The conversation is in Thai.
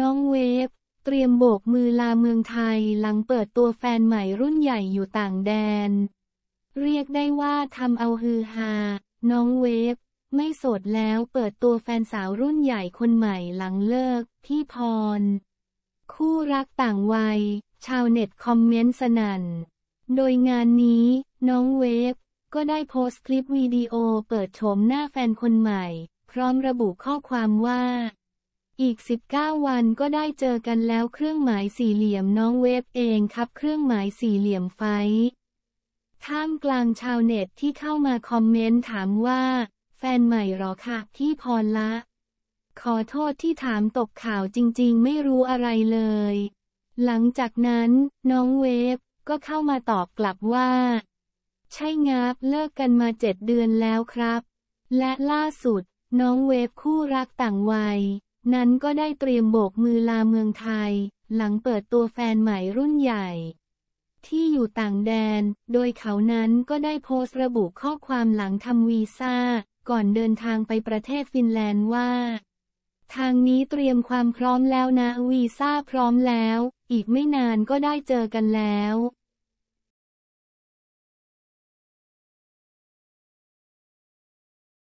น้องเวฟเตรียมโบกมือลาเมืองไทย หลังเปิดตัวแฟนใหม่รุ่นใหญ่อยู่ต่างแดน เรียกได้ว่าทำเอาฮือฮาน้องเวฟไม่โสดแล้วเปิดตัวแฟนสาวรุ่นใหญ่คนใหม่หลังเลิก ที่พร คู่รักต่างวัย ชาวเน็ตคอมเมนต์สนัน่น โดยงานนี้ น้องเวฟก็ได้โพสต์คลิปวิดีโอเปิดโฉมหน้าแฟนคนใหม่ พร้อมระบุข้อความว่าอีก 19 วันก็ได้เจอกันแล้วเครื่องหมายสี่เหลี่ยมน้องเวฟเองครับเครื่องหมายสี่เหลี่ยมไฟ ท่ามกลางชาวเน็ตที่เข้ามาคอมเมนต์ถามว่า แฟนใหม่หรอคะพี่พรละ ขอโทษที่ถามตกข่าวจริงๆ ไม่รู้อะไรเลย หลังจากนั้น น้องเวฟก็เข้ามาตอบกลับว่า ใช่งับเลิกกันมาเจ็ดเดือนแล้วครับ และล่าสุดน้องเวฟคู่รักต่างวัยนั้นก็ได้เตรียมโบกมือลาเมืองไทย หลังเปิดตัวแฟนใหม่รุ่นใหญ่ ที่อยู่ต่างแดน โดยเขานั้นก็ได้โพสต์ระบุข้อความหลังทำวีซ่า ก่อนเดินทางไปประเทศฟินแลนด์ว่า ทางนี้เตรียมความพร้อมแล้วนะ วีซ่าพร้อมแล้ว อีกไม่นานก็ได้เจอกันแล้ว